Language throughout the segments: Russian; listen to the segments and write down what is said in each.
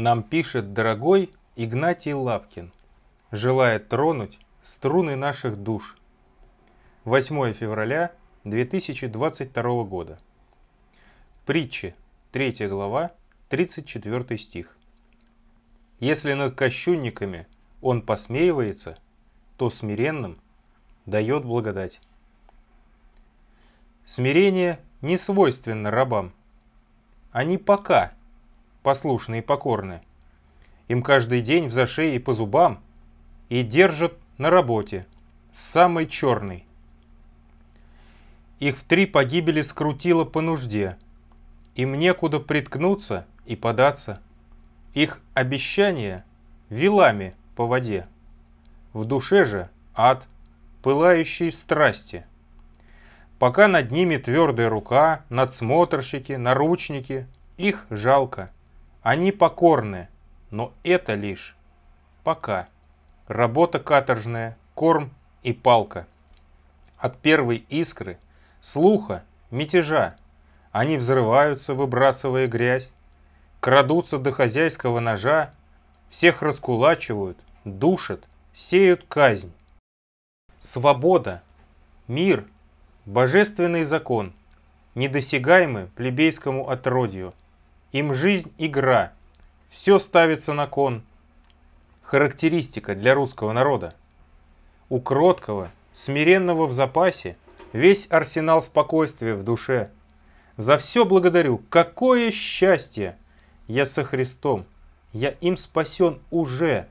Нам пишет дорогой Игнатий Лапкин. Желает тронуть струны наших душ. 8 февраля 2022 года. Притчи, 3 глава, 34 стих. Если над кощунниками он посмеивается, то смиренным дает благодать. Смирение не свойственно рабам. Они пока послушны и покорны. Им каждый день в зашее и по зубам, и держат на работе, самый черный. Их в три погибели скрутило по нужде. Им некуда приткнуться и податься. Их обещания вилами по воде. В душе же ад, пылающий страсти. Пока над ними твердая рука, надсмотрщики, наручники, их жалко. Они покорны, но это лишь пока. Работа каторжная, корм и палка. От первой искры, слуха, мятежа. Они взрываются, выбрасывая грязь, крадутся до хозяйского ножа, всех раскулачивают, душат, сеют казнь. Свобода, мир, божественный закон, недосягаемы плебейскому отродью – им жизнь – игра. Все ставится на кон. Характеристика для русского народа. У кроткого, смиренного в запасе, весь арсенал спокойствия в душе. За все благодарю. Какое счастье! Я со Христом. Я им спасен уже.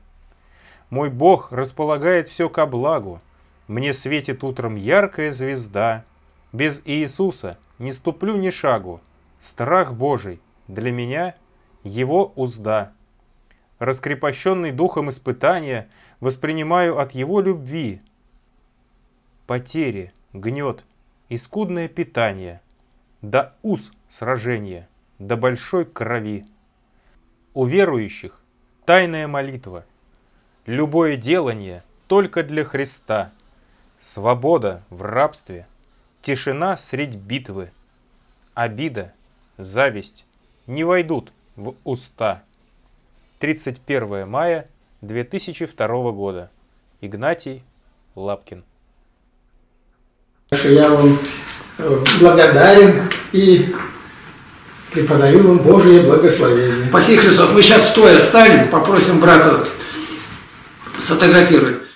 Мой Бог располагает все ко благу. Мне светит утром яркая звезда. Без Иисуса не ступлю ни шагу. Страх Божий для меня его узда. Раскрепощенный духом испытания, воспринимаю от его любви потери, гнет и скудное питание, до уз сражения, до большой крови. У верующих тайная молитва, любое делание только для Христа, свобода в рабстве, тишина средь битвы, обида, зависть, не войдут в уста. 31 мая 2002 года. Игнатий Лапкин. Я вам э, благодарен и преподаю вам Божие благословение. Спасибо, Христос. Мы сейчас стоя станем, попросим брата сфотографировать.